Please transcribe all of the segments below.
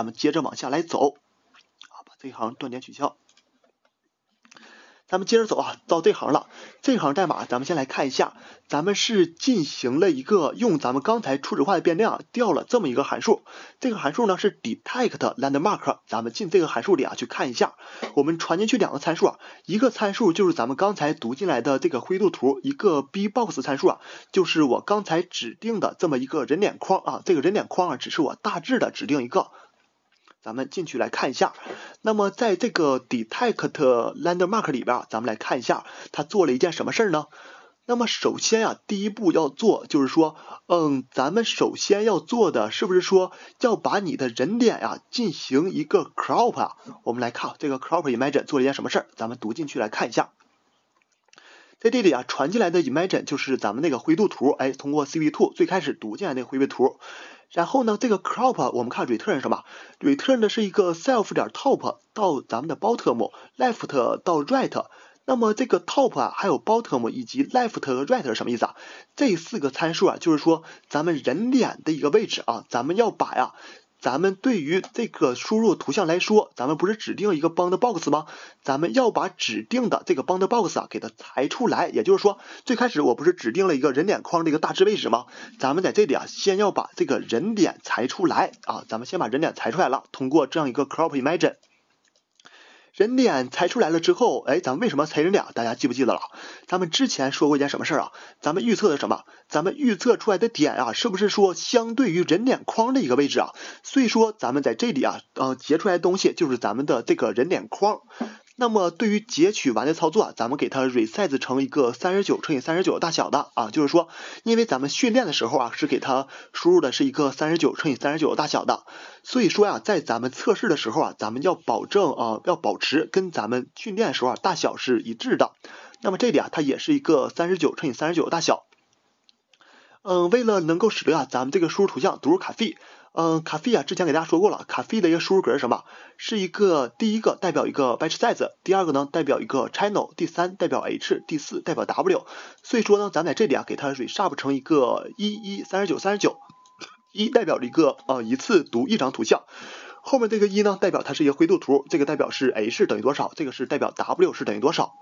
咱们接着往下来走，啊，把这行断点取消。咱们接着走啊，到这行了。这行代码咱们先来看一下，咱们是进行了一个用咱们刚才初始化的变量调了这么一个函数。这个函数呢是 detect landmark，咱们进这个函数里啊，去看一下。我们传进去两个参数啊，一个参数就是咱们刚才读进来的这个灰度图，一个 b box 参数啊，就是我刚才指定的这么一个人脸框啊。这个人脸框啊，只是我大致的指定一个。咱们进去来看一下，那么在这个 detect landmark 里边咱们来看一下，它做了一件什么事儿呢？那么首先啊，第一步要做就是说，嗯，咱们首先要做的是不是说要把你的人脸呀进行一个 crop 啊？我们来看这个 crop image i n 做了一件什么事儿，咱们读进去来看一下。在这里啊，传进来的 imagine 就是咱们那个灰度图，哎，通过 cv2 最开始读进来那个灰度图。然后呢，这个 crop 我们看 r e t u r 是什么？r e t u r n 呢是一个 self 点 top 到咱们的 bottom，left 到 right。那么这个 top 啊，还有 bottom 以及 left 和 right 是什么意思啊？这四个参数啊，就是说咱们人脸的一个位置啊，咱们要把呀。咱们对于这个输入图像来说，咱们不是指定一个 b o u n d box 吗？咱们要把指定的这个 b o u n d box 啊给它裁出来，也就是说，最开始我不是指定了一个人脸框的一个大致位置吗？咱们在这里啊，先要把这个人脸裁出来啊，咱们先把人脸裁出来了，通过这样一个 crop image。人脸裁出来了之后，哎，咱们为什么裁人脸？大家记不记得了？咱们之前说过一件什么事儿啊？咱们预测的什么？咱们预测出来的点啊，是不是说相对于人脸框的一个位置啊？所以说，咱们在这里啊，呃，截出来的东西就是咱们的这个人脸框。那么对于截取完的操作，啊，咱们给它 resize 成一个三十九乘以三十九大小的啊，就是说，因为咱们训练的时候啊是给它输入的是一个三十九乘以三十九大小的，所以说呀，在咱们测试的时候啊，咱们要保证啊要保持跟咱们训练的时候啊大小是一致的。那么这里啊，它也是一个三十九乘以三十九大小。嗯，为了能够使得啊咱们这个输入图像读入卡 C。嗯 c a f e 啊，之前给大家说过了 c a f e 的一个输入格是什么？是一个第一个代表一个 batch size，第二个呢代表一个 channel，第三代表 h，第四代表 w。所以说呢，咱们在这里啊给它 e s h a p 成一个一、一、三十九、三十九。一代表了一个呃一次读一张图像，后面这个一呢代表它是一个灰度图，这个代表是 h 等于多少，这个是代表 w 是等于多少。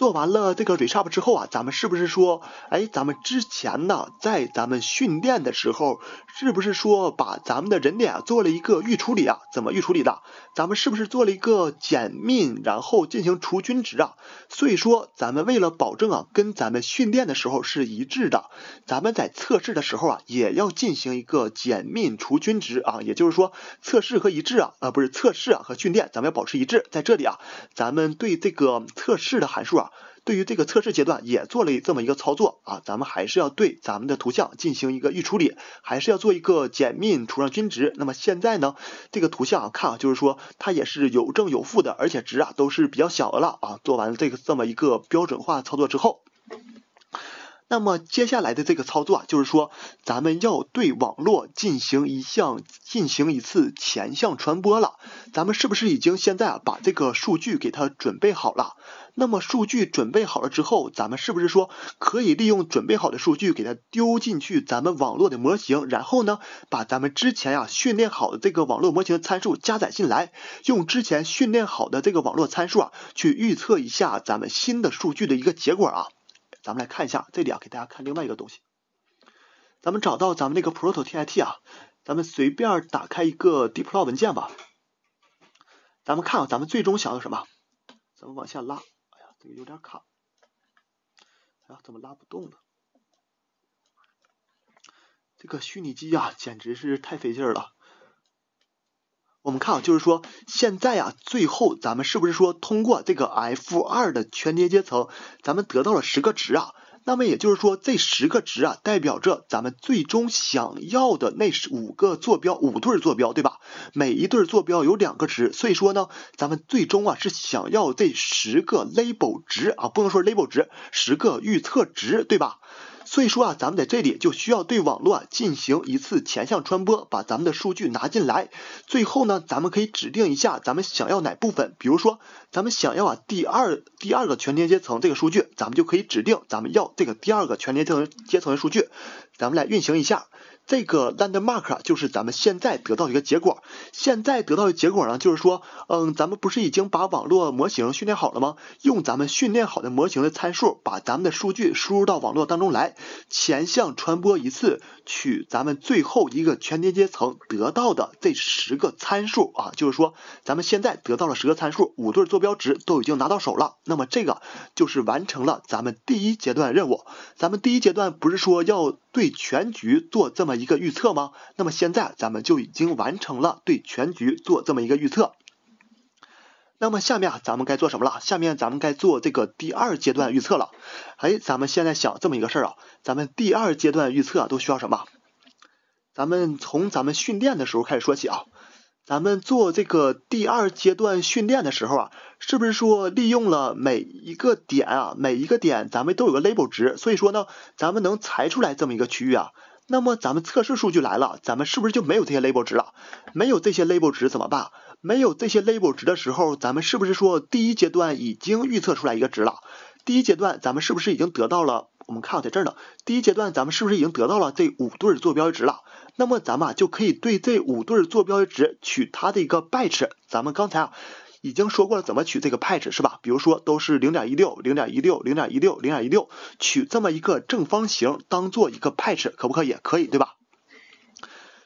做完了这个 r e s 水差 p 之后啊，咱们是不是说，哎，咱们之前呢，在咱们训练的时候，是不是说把咱们的人脸做了一个预处理啊？怎么预处理的？咱们是不是做了一个减幂，然后进行除均值啊？所以说，咱们为了保证啊，跟咱们训练的时候是一致的，咱们在测试的时候啊，也要进行一个减幂除均值啊。也就是说，测试和一致啊，呃，不是测试啊和训练，咱们要保持一致。在这里啊，咱们对这个测试的函数啊。对于这个测试阶段也做了这么一个操作啊，咱们还是要对咱们的图像进行一个预处理，还是要做一个减密除上均值。那么现在呢，这个图像啊，看啊，就是说它也是有正有负的，而且值啊都是比较小的了啊。做完这个这么一个标准化操作之后。那么接下来的这个操作啊，就是说咱们要对网络进行一项、进行一次前向传播了。咱们是不是已经现在啊把这个数据给它准备好了？那么数据准备好了之后，咱们是不是说可以利用准备好的数据给它丢进去咱们网络的模型？然后呢，把咱们之前呀训练好的这个网络模型参数加载进来，用之前训练好的这个网络参数啊去预测一下咱们新的数据的一个结果啊。咱们来看一下这里啊，给大家看另外一个东西。咱们找到咱们那个 p r o t o T I T 啊，咱们随便打开一个 Deploy 文件吧。咱们看，咱们最终想要什么？咱们往下拉。哎呀，这个有点卡。哎呀，怎么拉不动了？这个虚拟机啊，简直是太费劲了。我们看啊，就是说现在啊，最后咱们是不是说通过这个 F 二的全连接层，咱们得到了十个值啊？那么也就是说，这十个值啊，代表着咱们最终想要的那五个坐标，五对坐标，对吧？每一对坐标有两个值，所以说呢，咱们最终啊是想要这十个 label 值啊，不能说 label 值，十个预测值，对吧？所以说啊，咱们在这里就需要对网络啊进行一次前向传播，把咱们的数据拿进来。最后呢，咱们可以指定一下咱们想要哪部分，比如说，咱们想要啊第二第二个全连接层这个数据，咱们就可以指定咱们要这个第二个全连接层、阶层的数据。咱们来运行一下。这个 landmark 就是咱们现在得到一个结果，现在得到的结果呢，就是说，嗯，咱们不是已经把网络模型训练好了吗？用咱们训练好的模型的参数，把咱们的数据输入到网络当中来，前向传播一次，取咱们最后一个全连接层得到的这十个参数啊，就是说，咱们现在得到了十个参数，五对坐标值都已经拿到手了，那么这个就是完成了咱们第一阶段任务。咱们第一阶段不是说要。对全局做这么一个预测吗？那么现在咱们就已经完成了对全局做这么一个预测。那么下面咱们该做什么了？下面咱们该做这个第二阶段预测了。哎，咱们现在想这么一个事儿啊，咱们第二阶段预测都需要什么？咱们从咱们训练的时候开始说起啊。咱们做这个第二阶段训练的时候啊，是不是说利用了每一个点啊，每一个点咱们都有个 label 值，所以说呢，咱们能裁出来这么一个区域啊。那么咱们测试数据来了，咱们是不是就没有这些 label 值了？没有这些 label 值怎么办？没有这些 label 值的时候，咱们是不是说第一阶段已经预测出来一个值了？第一阶段咱们是不是已经得到了？我们看，在这儿呢。第一阶段，咱们是不是已经得到了这五对坐标值了？那么咱们啊就可以对这五对坐标值取它的一个 b a t c h 咱们刚才啊已经说过了，怎么取这个 patch 是吧？比如说都是零点一六、零点一六、零点一六、零点一六，取这么一个正方形当做一个 patch，可不可以？可以，对吧？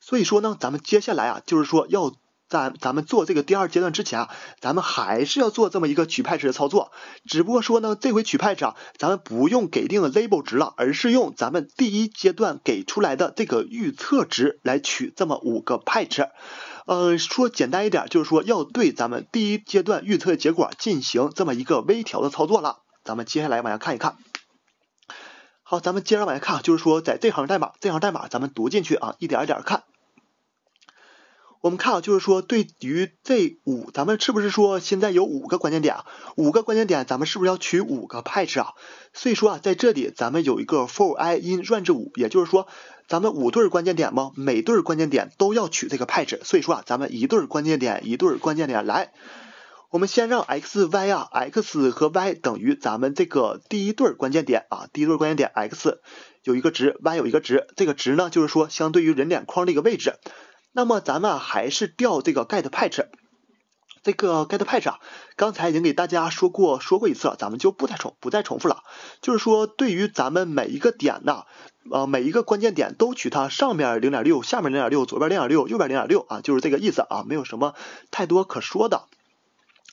所以说呢，咱们接下来啊就是说要。在咱们做这个第二阶段之前啊，咱们还是要做这么一个取派值的操作，只不过说呢，这回取派值啊，咱们不用给定 label 值了，而是用咱们第一阶段给出来的这个预测值来取这么五个 patch。嗯，说简单一点，就是说要对咱们第一阶段预测结果进行这么一个微调的操作了。咱们接下来往下看一看。好，咱们接着往下看，就是说在这行代码，这行代码咱们读进去啊，一点一点看。我们看啊，就是说，对于这五，咱们是不是说现在有五个关键点啊？五个关键点，咱们是不是要取五个 patch 啊？所以说啊，在这里咱们有一个 for i in range 五，也就是说，咱们五对关键点吗？每对关键点都要取这个 patch。所以说啊，咱们一对关键点，一对关键点，来，我们先让 x y 啊，x 和 y 等于咱们这个第一对关键点啊，第一对关键点 x 有一个值，y 有一个值，这个值呢，就是说相对于人脸框的一个位置。那么咱们还是调这个 get patch，这个 get patch 啊，刚才已经给大家说过说过一次了，咱们就不再重不再重复了。就是说，对于咱们每一个点的，呃每一个关键点，都取它上面零点六，下面零点六，左边零点六，右边零点六啊，就是这个意思啊，没有什么太多可说的。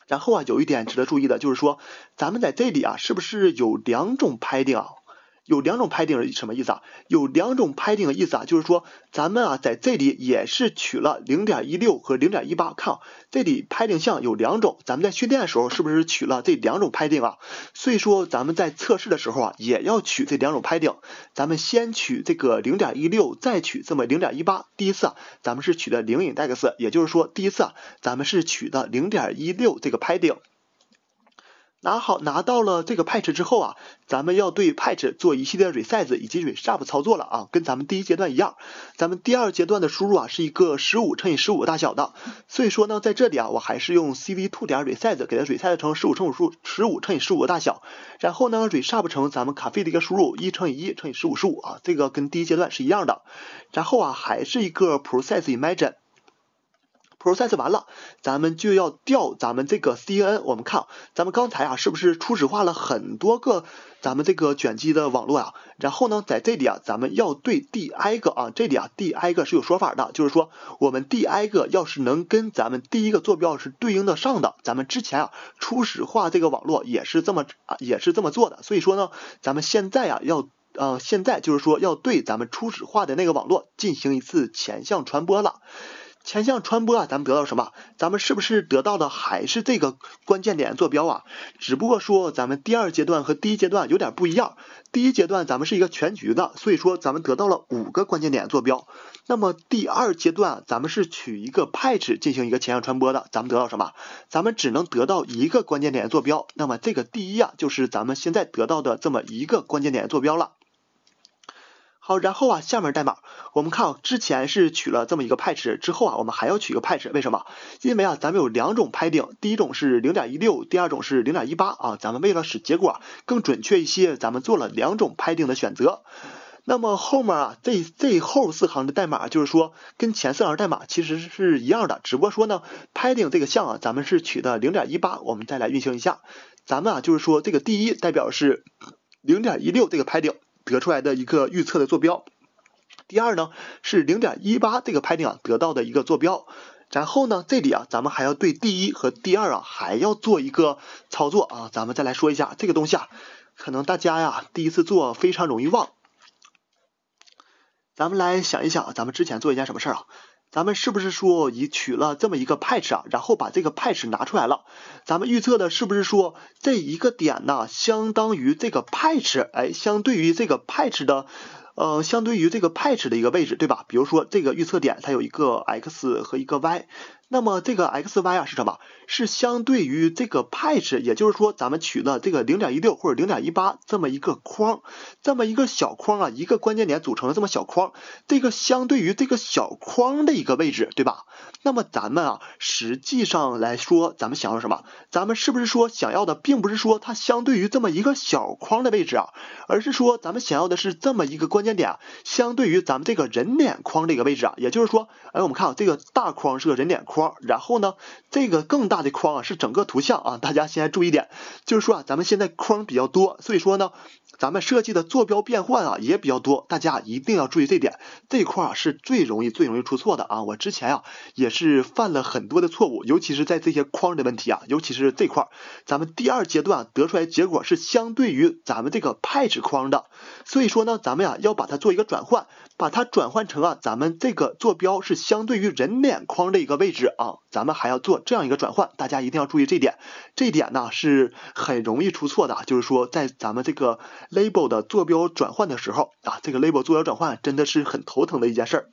然后啊，有一点值得注意的，就是说，咱们在这里啊，是不是有两种 padding 啊？有两种拍定是什么意思啊？有两种拍定的意思啊，就是说咱们啊在这里也是取了零点一六和零点一八，看啊，这里拍定项有两种，咱们在训练的时候是不是取了这两种拍定啊？所以说咱们在测试的时候啊也要取这两种拍定，咱们先取这个零点一六，再取这么零点一八。第一次咱们是取的零 index，也就是说第一次咱们是取的零点一六这个拍定。拿好拿到了这个 patch 之后啊，咱们要对 patch 做一系列 resize 以及 r e s a p e 操作了啊，跟咱们第一阶段一样。咱们第二阶段的输入啊是一个十五乘以十五大小的，所以说呢在这里啊我还是用 cv2 点 resize 给它 resize 成十五乘五十五十五乘以十五大小，然后呢 resize 成咱们 c a f e 的一个输入一乘以一乘以十五十五啊，这个跟第一阶段是一样的。然后啊还是一个 process image i。process 完了，咱们就要调咱们这个 CNN。我们看，咱们刚才啊，是不是初始化了很多个咱们这个卷积的网络啊？然后呢，在这里啊，咱们要对第挨个啊，这里啊，第挨个是有说法的，就是说我们第挨个要是能跟咱们第一个坐标是对应的上的，咱们之前啊初始化这个网络也是这么啊也是这么做的。所以说呢，咱们现在啊要呃现在就是说要对咱们初始化的那个网络进行一次前向传播了。前向传播啊，咱们得到什么？咱们是不是得到的还是这个关键点坐标啊？只不过说咱们第二阶段和第一阶段有点不一样。第一阶段咱们是一个全局的，所以说咱们得到了五个关键点坐标。那么第二阶段咱们是取一个 p c 值进行一个前向传播的，咱们得到什么？咱们只能得到一个关键点的坐标。那么这个第一啊，就是咱们现在得到的这么一个关键点的坐标了。好，然后啊，下面代码，我们看之前是取了这么一个 patch，之后啊，我们还要取一个 patch，为什么？因为啊，咱们有两种 padding，第一种是零点一六，第二种是零点一八啊。咱们为了使结果更准确一些，咱们做了两种 padding 的选择。那么后面啊，这这后四行的代码就是说跟前四行代码其实是一样的，只不过说呢 padding 这个项啊，咱们是取的零点一八。我们再来运行一下，咱们啊，就是说这个第一代表是零点一六这个 padding。得出来的一个预测的坐标，第二呢是零点一八这个拍点得到的一个坐标，然后呢这里啊咱们还要对第一和第二啊还要做一个操作啊，咱们再来说一下这个东西啊，可能大家呀第一次做非常容易忘，咱们来想一想，咱们之前做一件什么事儿啊？咱们是不是说已取了这么一个 patch 啊，然后把这个 patch 拿出来了？咱们预测的是不是说这一个点呢，相当于这个 patch？哎，相对于这个 patch 的，呃，相对于这个 patch 的一个位置，对吧？比如说这个预测点，它有一个 x 和一个 y。那么这个 x y 啊是什么？是相对于这个 patch，也就是说咱们取了这个零点一六或者零点一八这么一个框，这么一个小框啊，一个关键点组成的这么小框，这个相对于这个小框的一个位置，对吧？那么咱们啊，实际上来说，咱们想要什么？咱们是不是说想要的并不是说它相对于这么一个小框的位置啊，而是说咱们想要的是这么一个关键点相对于咱们这个人脸框这个位置啊，也就是说，哎，我们看啊，这个大框是个人脸框。框，然后呢，这个更大的框啊，是整个图像啊，大家现在注意点，就是说啊，咱们现在框比较多，所以说呢。咱们设计的坐标变换啊也比较多，大家一定要注意这点，这块儿是最容易最容易出错的啊！我之前啊也是犯了很多的错误，尤其是在这些框的问题啊，尤其是这块儿，咱们第二阶段得出来结果是相对于咱们这个 p 派值框的，所以说呢，咱们呀要把它做一个转换，把它转换成啊咱们这个坐标是相对于人脸框的一个位置啊，咱们还要做这样一个转换，大家一定要注意这点，这点呢是很容易出错的，就是说在咱们这个。label 的坐标转换的时候啊，这个 label 坐标转换真的是很头疼的一件事儿。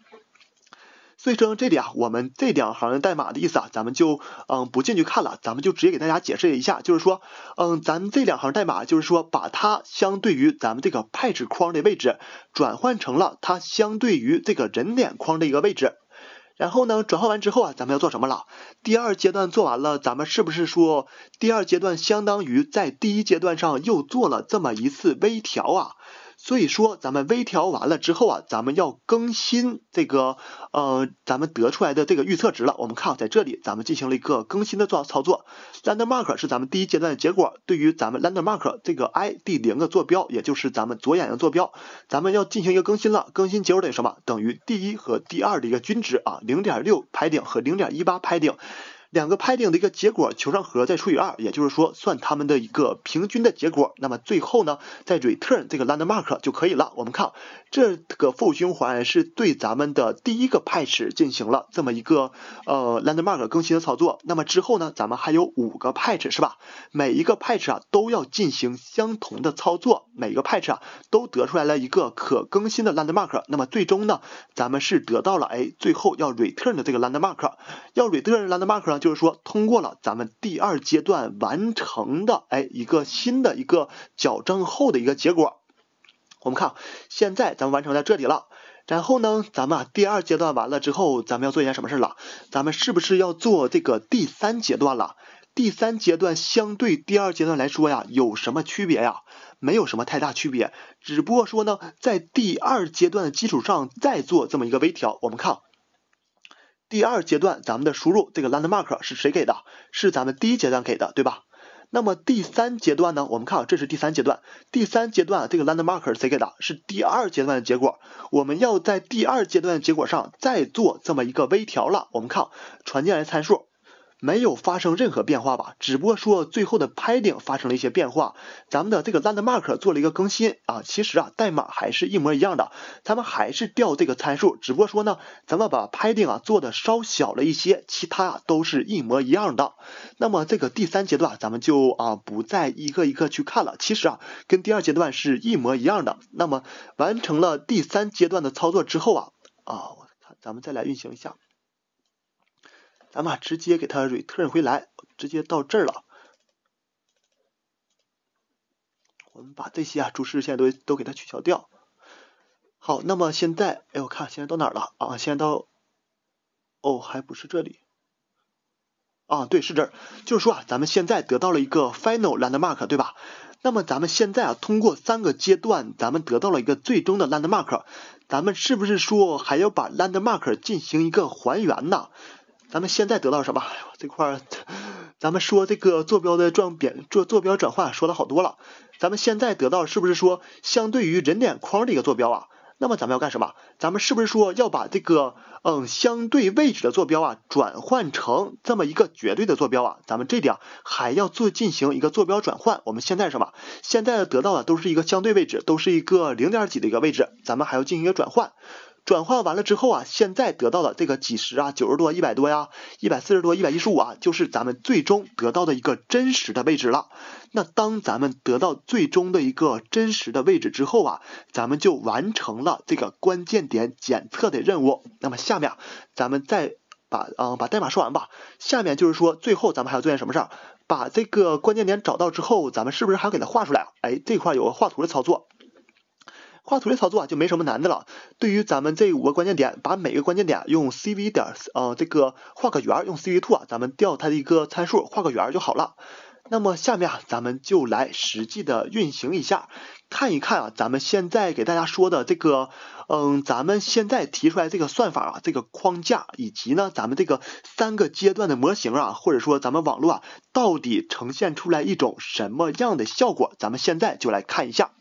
所以说这里啊，我们这两行代码的意思啊，咱们就嗯不进去看了，咱们就直接给大家解释一下。就是说，嗯，咱们这两行代码就是说，把它相对于咱们这个 p 拍子框的位置转换成了它相对于这个人脸框的一个位置。然后呢？转化完之后啊，咱们要做什么了？第二阶段做完了，咱们是不是说第二阶段相当于在第一阶段上又做了这么一次微调啊？所以说，咱们微调完了之后啊，咱们要更新这个呃，咱们得出来的这个预测值了。我们看，在这里咱们进行了一个更新的做操作。landmark 是咱们第一阶段的结果，对于咱们 landmark 这个 i d 零的坐标，也就是咱们左眼的坐标，咱们要进行一个更新了。更新结果等于什么？等于第一和第二的一个均值啊，零点六拍顶和零点一八拍顶。两个派定的一个结果求上和再除以二，也就是说算他们的一个平均的结果。那么最后呢，在 return 这个 landmark 就可以了。我们看这个负循环是对咱们的第一个 patch 进行了这么一个呃 landmark 更新的操作。那么之后呢，咱们还有五个 patch 是吧？每一个 patch 啊都要进行相同的操作，每个 patch 啊都得出来了一个可更新的 landmark。那么最终呢，咱们是得到了哎，最后要 return 的这个 landmark，要 return landmark。呢。就是说，通过了咱们第二阶段完成的，哎，一个新的一个矫正后的一个结果。我们看，现在咱们完成在这里了。然后呢，咱们啊第二阶段完了之后，咱们要做一件什么事儿了？咱们是不是要做这个第三阶段了？第三阶段相对第二阶段来说呀，有什么区别呀？没有什么太大区别，只不过说呢，在第二阶段的基础上再做这么一个微调。我们看。第二阶段咱们的输入这个 landmark 是谁给的？是咱们第一阶段给的，对吧？那么第三阶段呢？我们看，这是第三阶段。第三阶段这个 landmark 是谁给的？是第二阶段的结果。我们要在第二阶段结果上再做这么一个微调了。我们看传进来参数。没有发生任何变化吧，只不过说最后的 padding 发生了一些变化，咱们的这个 landmark 做了一个更新啊，其实啊代码还是一模一样的，咱们还是调这个参数，只不过说呢，咱们把 padding 啊做的稍小了一些，其他都是一模一样的。那么这个第三阶段咱们就啊不再一个一个去看了，其实啊跟第二阶段是一模一样的。那么完成了第三阶段的操作之后啊啊，我看咱们再来运行一下。咱们直接给它 return 回来，直接到这儿了。我们把这些啊主视线都都给它取消掉。好，那么现在，哎，我看现在到哪儿了啊？现在到，哦，还不是这里。啊，对，是这儿。就是说啊，咱们现在得到了一个 final landmark，对吧？那么咱们现在啊，通过三个阶段，咱们得到了一个最终的 landmark。咱们是不是说还要把 landmark 进行一个还原呢？咱们现在得到什么？这块，咱们说这个坐标的转变，坐坐标转换说了好多了。咱们现在得到是不是说，相对于人脸框的一个坐标啊？那么咱们要干什么？咱们是不是说要把这个嗯相对位置的坐标啊，转换成这么一个绝对的坐标啊？咱们这里啊还要做进行一个坐标转换。我们现在什么？现在得到的都是一个相对位置，都是一个零点几的一个位置，咱们还要进行一个转换。转换完了之后啊，现在得到的这个几十啊，九十多、一百多呀，一百四十多、一百一十五啊，就是咱们最终得到的一个真实的位置了。那当咱们得到最终的一个真实的位置之后啊，咱们就完成了这个关键点检测的任务。那么下面咱们再把嗯把代码说完吧。下面就是说，最后咱们还要做件什么事？把这个关键点找到之后，咱们是不是还要给它画出来？哎，这块有个画图的操作。画图的操作啊就没什么难的了。对于咱们这五个关键点，把每个关键点用 cv 点呃这个画个圆，用 cv two 啊，咱们调它的一个参数画个圆就好了。那么下面啊，咱们就来实际的运行一下，看一看啊，咱们现在给大家说的这个，嗯，咱们现在提出来这个算法啊，这个框架以及呢，咱们这个三个阶段的模型啊，或者说咱们网络啊，到底呈现出来一种什么样的效果，咱们现在就来看一下。